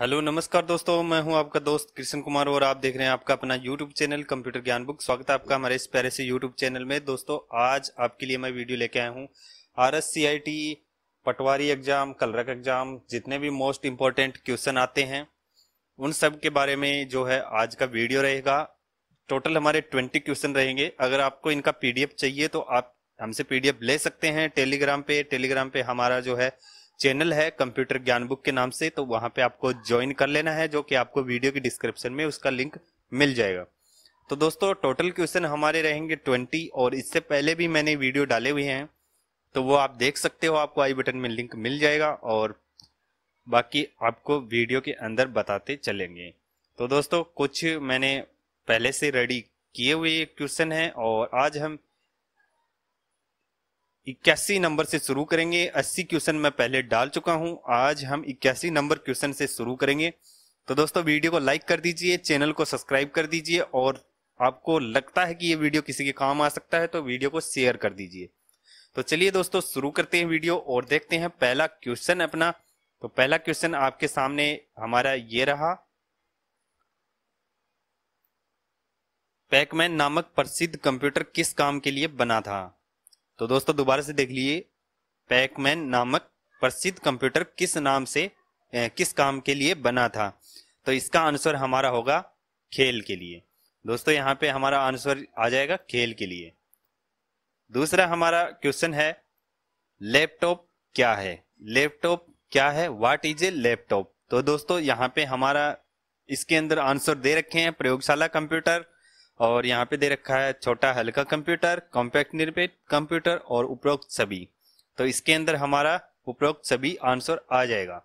hello नमस्कार दोस्तों मैं हूं आपका दोस्त कृष्ण कुमार और आप देख रहे हैं आपका अपना YouTube channel computer Gyan book स्वागत है आपका हमारे इस प्यारे से यूट्यूब चैनल में दोस्तों आज आपके लिए मैं वीडियो लेके आया हूं R S C I T patwari exam clerk exam जितने भी मोस्ट इम्पोर्टेंट क्वेश्चन आते हैं उन सब के बारे में जो है आज का वीडियो रहेगा टोटल हमारे ट्वेंटी क्वेश्चन रहेंगे अगर आपको इनका पीडीएफ चाहिए तो आप हमसे पी ले सकते हैं टेलीग्राम पे टेलीग्राम पे हमारा जो है चैनल है कंप्यूटर ज्ञान बुक के नाम से तो वहां पे आपको ज्वाइन कर लेना है जो कि आपको वीडियो की डिस्क्रिप्शन में उसका लिंक मिल जाएगा तो दोस्तों टोटल क्वेश्चन हमारे रहेंगे ट्वेंटी और इससे पहले भी मैंने वीडियो डाले हुए हैं तो वो आप देख सकते हो आपको आई बटन में लिंक मिल जाएगा और बाकी आपको वीडियो के अंदर बताते चलेंगे तो दोस्तों कुछ मैंने पहले से रेडी किए हुए क्वेश्चन है और आज हम इक्यासी नंबर से शुरू करेंगे अस्सी क्वेश्चन मैं पहले डाल चुका हूं आज हम इक्यासी नंबर क्वेश्चन से शुरू करेंगे तो दोस्तों वीडियो को लाइक कर दीजिए चैनल को सब्सक्राइब कर दीजिए और आपको लगता है कि ये वीडियो किसी के काम आ सकता है तो वीडियो को शेयर कर दीजिए तो चलिए दोस्तों शुरू करते हैं वीडियो और देखते हैं पहला क्वेश्चन अपना तो पहला क्वेश्चन आपके सामने हमारा ये रहा पैकमैन नामक प्रसिद्ध कंप्यूटर किस काम के लिए बना था तो दोस्तों दोबारा से देख लीजिए पैकमैन नामक प्रसिद्ध कंप्यूटर किस नाम से किस काम के लिए बना था तो इसका आंसर हमारा होगा खेल के लिए दोस्तों यहाँ पे हमारा आंसर आ जाएगा खेल के लिए दूसरा हमारा क्वेश्चन है लैपटॉप क्या है लैपटॉप क्या है व्हाट इज ए लैपटॉप तो दोस्तों यहाँ पे हमारा इसके अंदर आंसर दे रखे हैं प्रयोगशाला कंप्यूटर और यहाँ पे दे रखा है छोटा हल्का कंप्यूटर कॉम्पैक्ट निर्पेट कंप्यूटर और उपरोक्त सभी तो इसके अंदर हमारा उपरोक्त सभी आंसर आ जाएगा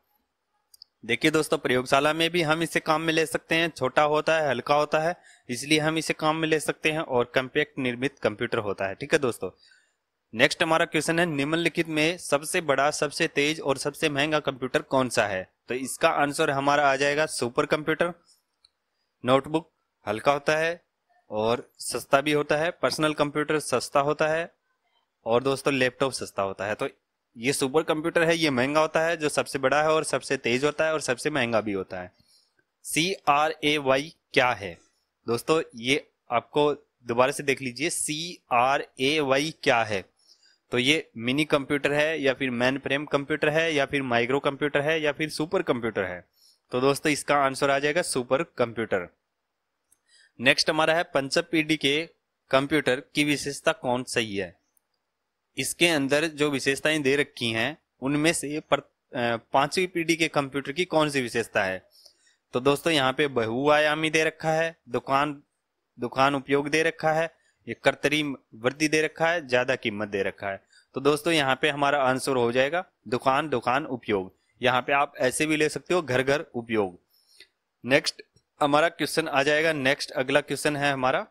देखिए दोस्तों प्रयोगशाला में भी हम इसे काम में ले सकते हैं छोटा होता है हल्का होता है इसलिए हम इसे काम में ले सकते हैं और कम्पैक्ट निर्मित कंप्यूटर होता है ठीक है दोस्तों नेक्स्ट हमारा क्वेश्चन है निम्नलिखित में सबसे बड़ा सबसे तेज और सबसे महंगा कंप्यूटर कौन सा है तो इसका आंसर हमारा आ जाएगा सुपर कंप्यूटर नोटबुक हल्का होता है और सस्ता भी होता है पर्सनल कंप्यूटर सस्ता होता है और दोस्तों लैपटॉप सस्ता होता है तो ये सुपर कंप्यूटर है ये महंगा होता है जो सबसे बड़ा है और सबसे तेज होता है और सबसे महंगा भी होता है सी आर ए वाई क्या है दोस्तों ये आपको दोबारा से देख लीजिए सी आर ए वाई क्या है तो ये मिनी कंप्यूटर है या फिर मैन फ्रेम कंप्यूटर है या फिर माइक्रो कंप्यूटर है या फिर सुपर कंप्यूटर है तो दोस्तों इसका आंसर आ जाएगा सुपर कंप्यूटर नेक्स्ट हमारा है पंचम पीढ़ी के कंप्यूटर की विशेषता कौन सही है इसके अंदर जो विशेषताएं दे रखी हैं उनमें से पांचवी पीढ़ी के कंप्यूटर की कौन सी विशेषता है तो दोस्तों यहाँ पे बहुआयामी दे रखा है दुकान दुकान उपयोग दे रखा है ये कर्तरी वृद्धि दे रखा है ज्यादा कीमत दे रखा है तो दोस्तों यहाँ पे हमारा आंसर हो जाएगा दुकान दुकान उपयोग यहाँ पे आप ऐसे भी ले सकते हो घर घर उपयोग नेक्स्ट हमारा क्वेश्चन आ जाएगा नेक्स्ट अगला क्वेश्चन है हमारा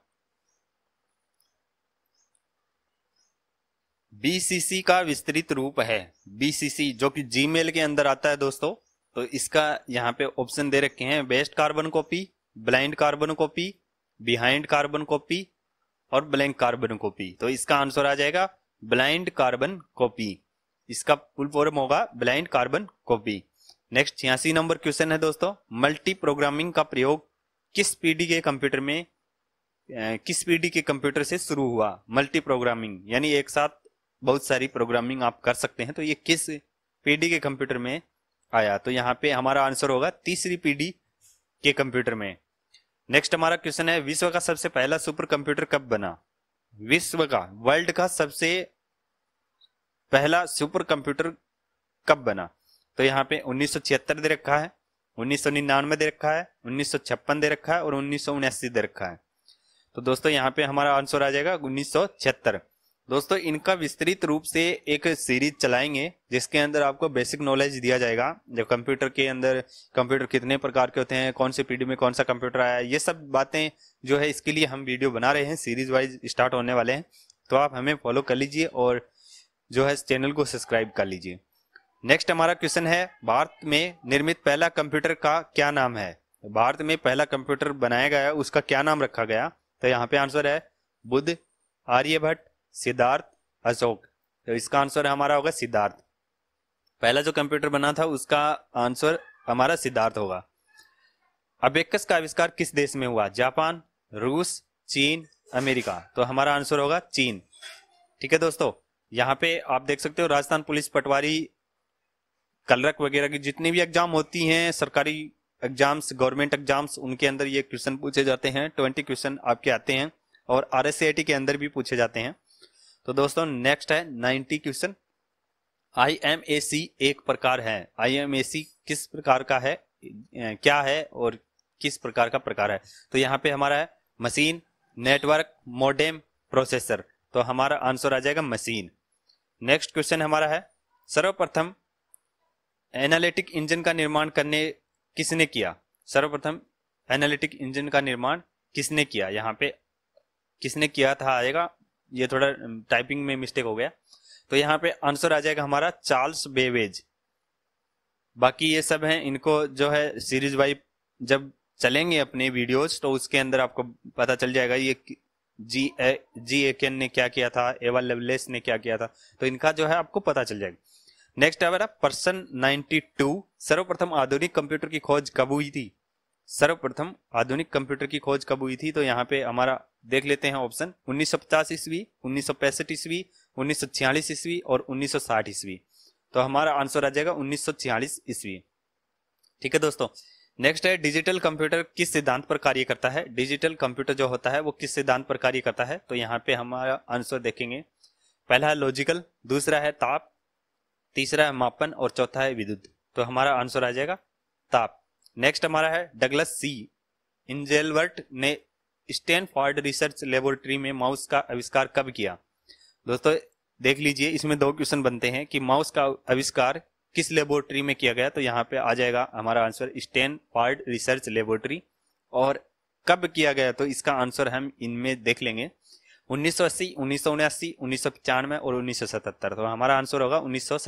बीसीसी का विस्तृत रूप है बीसीसी जो कि जीमेल के अंदर आता है दोस्तों तो इसका यहाँ पे ऑप्शन दे रखे हैं best carbon copy blind carbon copy behind carbon copy और ब्लैंक कार्बन कॉपी तो इसका आंसर आ जाएगा ब्लाइंड कार्बन कॉपी इसका फुल फॉर्म होगा ब्लाइंड कार्बन कॉपी नेक्स्ट छियासी नंबर क्वेश्चन है दोस्तों मल्टी प्रोग्रामिंग का प्रयोग किस पीढ़ी के कंप्यूटर में किस पीढ़ी के कंप्यूटर से शुरू हुआ मल्टी प्रोग्रामिंग यानी एक साथ बहुत सारी प्रोग्रामिंग आप कर सकते हैं तो ये किस पीढ़ी के कंप्यूटर में आया तो यहाँ पे हमारा आंसर होगा तीसरी पीढ़ी के कंप्यूटर में नेक्स्ट हमारा क्वेश्चन है विश्व का सबसे पहला सुपर कंप्यूटर कब बना विश्व का वर्ल्ड का सबसे पहला सुपर कंप्यूटर कब बना तो यहाँ पे उन्नीस दे रखा है उन्नीस दे रखा है उन्नीस दे रखा है और उन्नीस दे रखा है तो दोस्तों यहाँ पे हमारा आंसर आ जाएगा उन्नीस दोस्तों इनका विस्तृत रूप से एक सीरीज चलाएंगे जिसके अंदर आपको बेसिक नॉलेज दिया जाएगा जब कंप्यूटर के अंदर कंप्यूटर कितने प्रकार के होते हैं कौन से पीढ़ी में कौन सा कंप्यूटर आया है ये सब बातें जो है इसके लिए हम वीडियो बना रहे हैं सीरीज वाइज स्टार्ट होने वाले हैं तो आप हमें फॉलो कर लीजिए और जो है चैनल को सब्सक्राइब कर लीजिए नेक्स्ट हमारा क्वेश्चन है भारत में निर्मित पहला कंप्यूटर का क्या नाम है भारत में पहला कंप्यूटर बनाया गया उसका क्या नाम रखा गया तो यहाँ पे आंसर है बुद्ध आर्यभट्ट सिद्धार्थ अशोक तो इसका आंसर हमारा होगा सिद्धार्थ पहला जो कंप्यूटर बना था उसका आंसर हमारा सिद्धार्थ होगा अबेकस का आविष्कार किस देश में हुआ जापान रूस चीन अमेरिका तो हमारा आंसर होगा चीन ठीक है दोस्तों यहाँ पे आप देख सकते हो राजस्थान पुलिस पटवारी कलरक वगैरह की जितनी भी एग्जाम होती हैं सरकारी एग्जाम्स गवर्नमेंट एग्जाम्स उनके अंदर ये क्वेश्चन पूछे जाते हैं ट्वेंटी क्वेश्चन आपके आते हैं और आर के अंदर भी पूछे जाते हैं तो दोस्तों नेक्स्ट है ninety question I M A C एक प्रकार है आई एम ए सी किस प्रकार का है क्या है और किस प्रकार का प्रकार है तो यहाँ पे हमारा है मशीन नेटवर्क मोडेम प्रोसेसर तो हमारा आंसर आ जाएगा मशीन नेक्स्ट क्वेश्चन हमारा है सर्वप्रथम एनालिटिक इंजन का निर्माण करने किसने किया सर्वप्रथम एनालिटिक इंजन का निर्माण किसने किया यहाँ पे किसने किया था आएगा ये थोड़ा टाइपिंग में मिस्टेक हो गया तो यहाँ पे आंसर आ जाएगा हमारा चार्ल्स बेवेज बाकी ये सब हैं इनको जो है सीरीज वाइज जब चलेंगे अपने वीडियोस तो उसके अंदर आपको पता चल जाएगा ये जी ए जी के ने क्या किया था एवा लेवलेस ने क्या किया था तो इनका जो है आपको पता चल जाएगा नेक्स्ट हमारा पर्सन 92 सर्वप्रथम आधुनिक कंप्यूटर की खोज कब हुई थी सर्वप्रथम आधुनिक कंप्यूटर की खोज कब हुई थी तो यहाँ पे हमारा देख लेते हैं ऑप्शन उन्नीस सौ पचास ईस्वी उन्नीस सौ पैंसठ ईस्वी उन्नीस सौ छियालीस ईस्वी और उन्नीस सौ साठ ईस्वी तो हमारा आंसर आ जाएगा उन्नीस सौ छियालीस ईस्वी ठीक है दोस्तों नेक्स्ट है डिजिटल कंप्यूटर किस सिद्धांत पर कार्य करता है डिजिटल कंप्यूटर जो होता है वो किस सिद्धांत पर कार्य करता है तो यहाँ पे हमारा आंसर देखेंगे पहला है लॉजिकल दूसरा है ताप तीसरा है मापन और चौथा है विद्युत तो हमारा आंसर आ जाएगा ताप नेक्स्ट हमारा है डगलस सी इंजेलवर्ट ने स्टैनफोर्ड रिसर्च लेबोरेटरी में माउस का आविष्कार कब किया दोस्तों देख लीजिए इसमें दो क्वेश्चन बनते हैं कि माउस का आविष्कार किस लेबोरेटरी में किया गया तो यहाँ पे आ जाएगा हमारा आंसर स्टैनफोर्ड रिसर्च लेबोरेटरी और कब किया गया तो इसका आंसर हम इनमें देख लेंगे उन्नीस सौ अस्सी उन्नीस सौ उन्नीस सौ पचानवे और उन्नीस सौ तो हमारा आंसर होगा उन्नीस सौ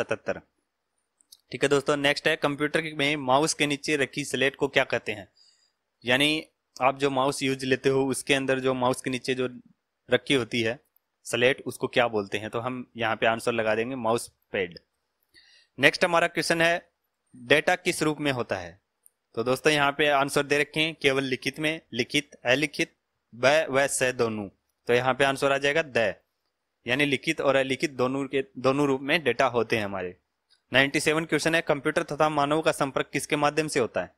ठीक है दोस्तों नेक्स्ट है कंप्यूटर में माउस के नीचे रखी स्लेट को क्या कहते हैं यानी आप जो माउस यूज लेते हो उसके अंदर जो माउस के नीचे जो रखी होती है स्लेट उसको क्या बोलते हैं तो हम यहाँ पे आंसर लगा देंगे माउस पैड नेक्स्ट हमारा क्वेश्चन है डेटा किस रूप में होता है तो दोस्तों यहाँ पे आंसर दे रखे हैं केवल लिखित में लिखित अलिखित व व दोनों तो यहाँ पे आंसर आ जाएगा द यानी लिखित और अलिखित दोनों के दोनों रूप में डेटा होते हैं हमारे 97 क्वेश्चन है कंप्यूटर तथा मानव का संपर्क किसके माध्यम से होता है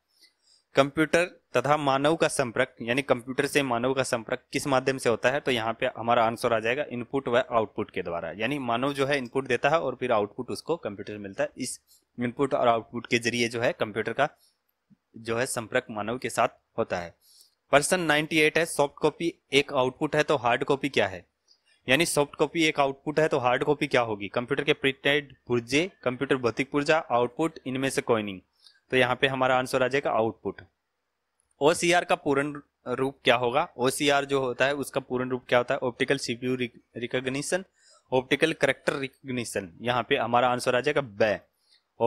कंप्यूटर तथा मानव का संपर्क यानी कंप्यूटर से मानव का संपर्क किस माध्यम से होता है तो यहाँ पे हमारा आंसर आ जाएगा इनपुट व आउटपुट के द्वारा यानी मानव जो है इनपुट देता है और फिर आउटपुट उसको कंप्यूटर मिलता है इस इनपुट और आउटपुट के जरिए जो है कंप्यूटर का जो है संपर्क मानव के साथ होता है पर्सन 98 है सॉफ्ट कॉपी एक आउटपुट है तो हार्ड कॉपी क्या है यानी सॉफ्ट कॉपी एक आउटपुट है तो हार्ड कॉपी क्या होगी कंप्यूटर के प्रिंटेड पुर्जे कंप्यूटर भौतिक पुर्जा आउटपुट इनमें से नहीं तो यहाँ पे हमारा आंसर आ जाएगा आउटपुट ओ का पूर्ण रूप क्या होगा ओ जो होता है उसका पूर्ण रूप क्या होता है optical CPU recognition optical character recognition यहाँ पे हमारा आंसर आ जाएगा बै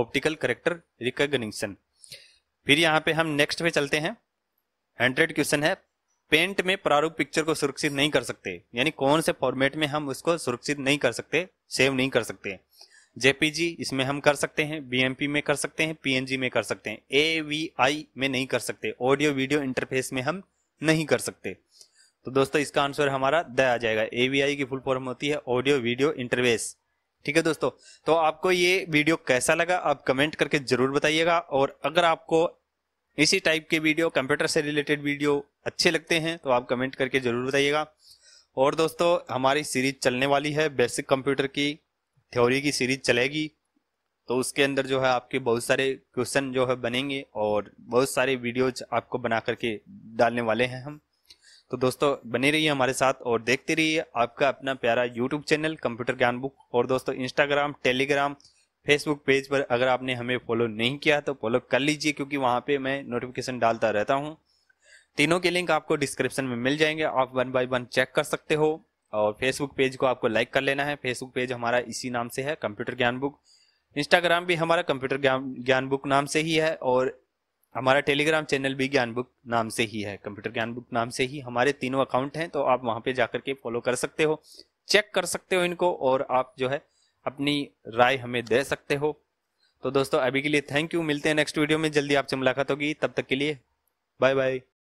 ऑप्टिकल करेक्टर रिकोगशन फिर यहाँ पे हम नेक्स्ट पे चलते हैं हंड्रेड क्वेश्चन है पेंट में प्रारूप पिक्चर को सुरक्षित नहीं कर सकते यानी कौन से फॉर्मेट में हम उसको सुरक्षित नहीं कर सकते सेव नहीं कर सकते जेपीजी इसमें हम कर सकते हैं बीएमपी में कर सकते हैं पीएनजी में कर सकते हैं एवीआई में नहीं कर सकते ऑडियो वीडियो इंटरफेस में हम नहीं कर सकते तो दोस्तों इसका आंसर हमारा द आ जाएगा एवीआई की फुल फॉर्म होती है ऑडियो वीडियो इंटरफेस ठीक है दोस्तों तो आपको ये वीडियो कैसा लगा आप कमेंट करके जरूर बताइएगा और अगर आपको इसी टाइप के वीडियो कंप्यूटर से रिलेटेड वीडियो अच्छे लगते हैं तो आप कमेंट करके ज़रूर बताइएगा और दोस्तों हमारी सीरीज चलने वाली है बेसिक कंप्यूटर की थ्योरी की सीरीज चलेगी तो उसके अंदर जो है आपके बहुत सारे क्वेश्चन जो है बनेंगे और बहुत सारे वीडियोज आपको बना करके डालने वाले हैं हम तो दोस्तों बने रहिए हमारे साथ और देखते रहिए आपका अपना प्यारा YouTube channel computer Gyan book और दोस्तों इंस्टाग्राम टेलीग्राम फेसबुक पेज पर अगर आपने हमें फॉलो नहीं किया तो फॉलो कर लीजिए क्योंकि वहाँ पे मैं नोटिफिकेशन डालता रहता हूँ तीनों के लिंक आपको डिस्क्रिप्शन में मिल जाएंगे आप वन बाय वन चेक कर सकते हो और फेसबुक पेज को आपको लाइक कर लेना है फेसबुक पेज हमारा इसी नाम से है कंप्यूटर ज्ञान बुक इंस्टाग्राम भी हमारा कंप्यूटर ज्ञान बुक नाम से ही है और हमारा टेलीग्राम चैनल भी ज्ञान बुक नाम से ही है कंप्यूटर ज्ञान बुक नाम से ही हमारे तीनों अकाउंट हैं तो आप वहां पे जाकर के फॉलो कर सकते हो चेक कर सकते हो इनको और आप जो है अपनी राय हमें दे सकते हो तो दोस्तों अभी के लिए थैंक यू मिलते हैं नेक्स्ट वीडियो में जल्दी आपसे मुलाकात होगी तब तक के लिए बाय बाय